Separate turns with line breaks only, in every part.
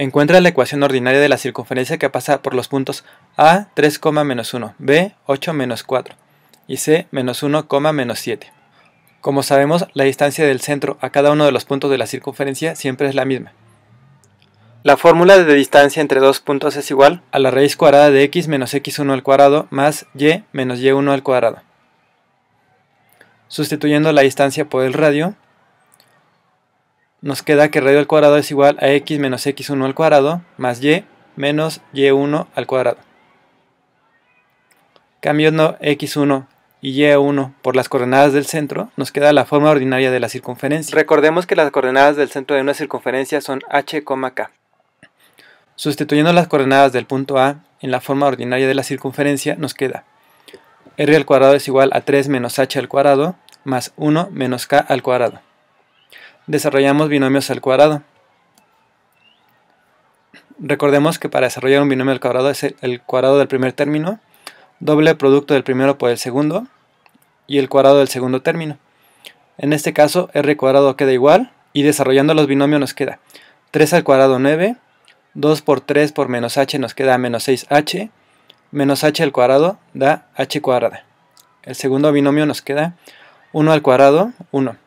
Encuentra la ecuación ordinaria de la circunferencia que pasa por los puntos A, 3,-1, menos B, 8-4 menos y C, menos 1,-7. menos Como sabemos, la distancia del centro a cada uno de los puntos de la circunferencia siempre es la misma. La fórmula de distancia entre dos puntos es igual a la raíz cuadrada de x menos x1 al cuadrado más y menos y1 al cuadrado. Sustituyendo la distancia por el radio, nos queda que radio al cuadrado es igual a x menos x1 al cuadrado más y menos y1 al cuadrado. Cambiando x1 y y1 por las coordenadas del centro, nos queda la forma ordinaria de la circunferencia. Recordemos que las coordenadas del centro de una circunferencia son h, k. Sustituyendo las coordenadas del punto A en la forma ordinaria de la circunferencia, nos queda r al cuadrado es igual a 3 menos h al cuadrado más 1 menos k al cuadrado desarrollamos binomios al cuadrado. Recordemos que para desarrollar un binomio al cuadrado es el cuadrado del primer término, doble producto del primero por el segundo y el cuadrado del segundo término. En este caso r cuadrado queda igual y desarrollando los binomios nos queda 3 al cuadrado 9, 2 por 3 por menos h nos queda menos 6h, menos h al cuadrado da h cuadrada. El segundo binomio nos queda 1 al cuadrado 1.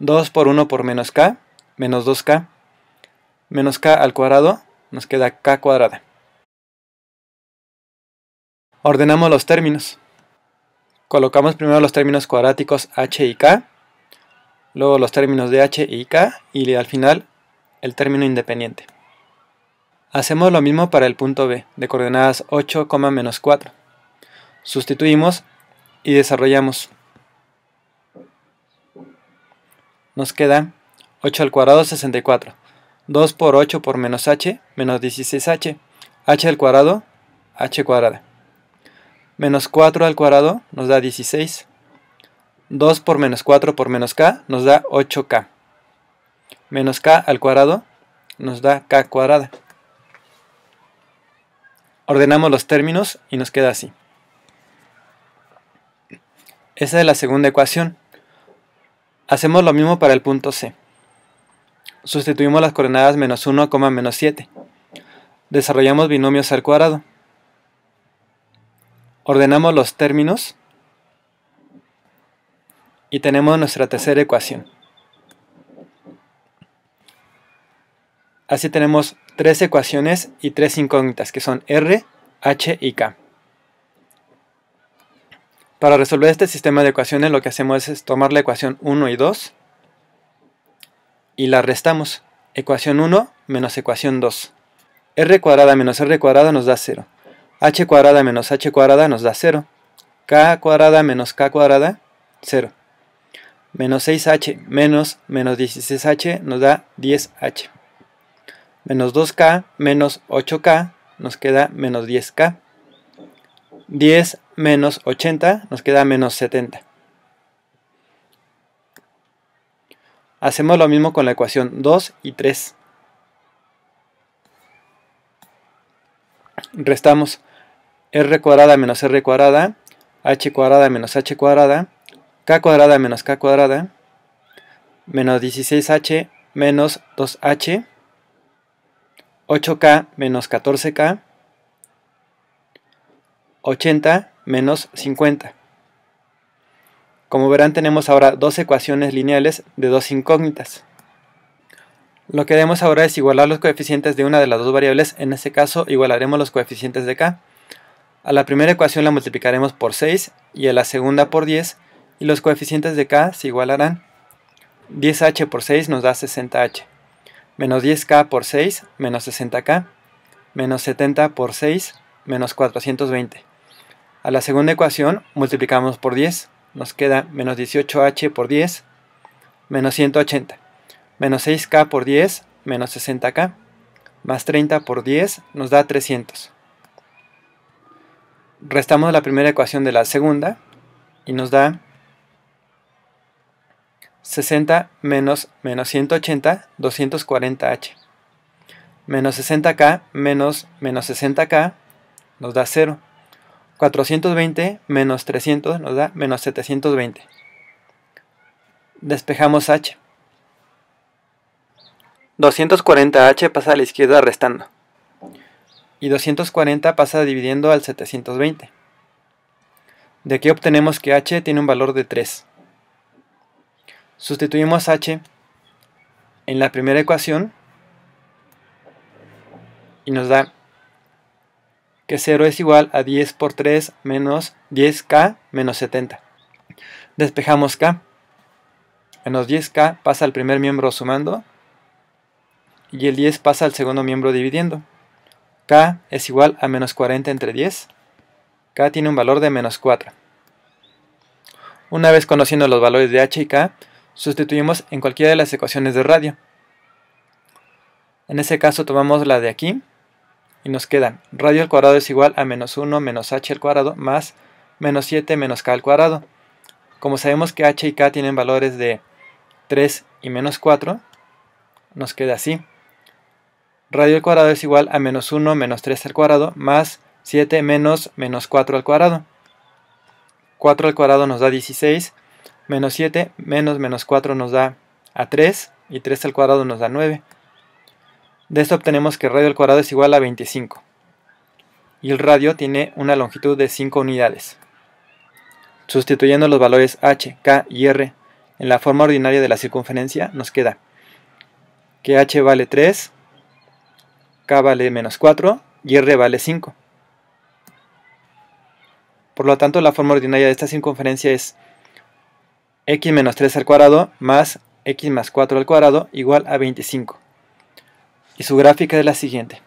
2 por 1 por menos k, menos 2k, menos k al cuadrado, nos queda k cuadrada. Ordenamos los términos. Colocamos primero los términos cuadráticos h y k, luego los términos de h y k y al final el término independiente. Hacemos lo mismo para el punto B, de coordenadas 8, menos 4. Sustituimos y desarrollamos Nos queda 8 al cuadrado 64. 2 por 8 por menos h, menos 16h. h al cuadrado, h cuadrada. Menos 4 al cuadrado nos da 16. 2 por menos 4 por menos k nos da 8k. Menos k al cuadrado nos da k cuadrada. Ordenamos los términos y nos queda así. Esa es la segunda ecuación. Hacemos lo mismo para el punto C. Sustituimos las coordenadas menos 1, menos 7. Desarrollamos binomios al cuadrado. Ordenamos los términos. Y tenemos nuestra tercera ecuación. Así tenemos tres ecuaciones y tres incógnitas que son R, H y K. Para resolver este sistema de ecuaciones lo que hacemos es tomar la ecuación 1 y 2 y la restamos. Ecuación 1 menos ecuación 2. r cuadrada menos r cuadrada nos da 0. h cuadrada menos h cuadrada nos da 0. k cuadrada menos k cuadrada, 0. Menos 6h menos menos 16h nos da 10h. Menos 2k menos 8k nos queda menos 10k. 10 menos 80 nos queda menos 70. Hacemos lo mismo con la ecuación 2 y 3. Restamos r cuadrada menos r cuadrada, h cuadrada menos h cuadrada, k cuadrada menos k cuadrada, menos 16h menos 2h, 8k menos 14k, 80 menos 50. Como verán tenemos ahora dos ecuaciones lineales de dos incógnitas. Lo que haremos ahora es igualar los coeficientes de una de las dos variables, en este caso igualaremos los coeficientes de k. A la primera ecuación la multiplicaremos por 6 y a la segunda por 10 y los coeficientes de k se igualarán. 10h por 6 nos da 60h, menos 10k por 6 menos 60k, menos 70 por 6 menos 420. A la segunda ecuación multiplicamos por 10. Nos queda menos 18h por 10, menos 180. Menos 6k por 10, menos 60k. Más 30 por 10 nos da 300. Restamos la primera ecuación de la segunda y nos da 60 menos menos 180, 240h. Menos 60k menos menos 60k nos da 0. 420 menos 300 nos da menos 720. Despejamos h. 240h pasa a la izquierda restando. Y 240 pasa dividiendo al 720. De aquí obtenemos que h tiene un valor de 3. Sustituimos h en la primera ecuación y nos da que 0 es igual a 10 por 3 menos 10k menos 70. Despejamos k. Menos 10k pasa al primer miembro sumando y el 10 pasa al segundo miembro dividiendo. k es igual a menos 40 entre 10. k tiene un valor de menos 4. Una vez conociendo los valores de h y k, sustituimos en cualquiera de las ecuaciones de radio. En ese caso tomamos la de aquí, y nos quedan radio al cuadrado es igual a menos 1 menos h al cuadrado más menos 7 menos k al cuadrado. Como sabemos que h y k tienen valores de 3 y menos 4, nos queda así. Radio al cuadrado es igual a menos 1 menos 3 al cuadrado más 7 menos menos 4 al cuadrado. 4 al cuadrado nos da 16, menos 7 menos menos 4 nos da a 3 y 3 al cuadrado nos da 9. De esto obtenemos que radio al cuadrado es igual a 25. Y el radio tiene una longitud de 5 unidades. Sustituyendo los valores h, k y r en la forma ordinaria de la circunferencia, nos queda que h vale 3, k vale menos 4 y r vale 5. Por lo tanto, la forma ordinaria de esta circunferencia es x menos 3 al cuadrado más x más 4 al cuadrado igual a 25 y su gráfica es la siguiente.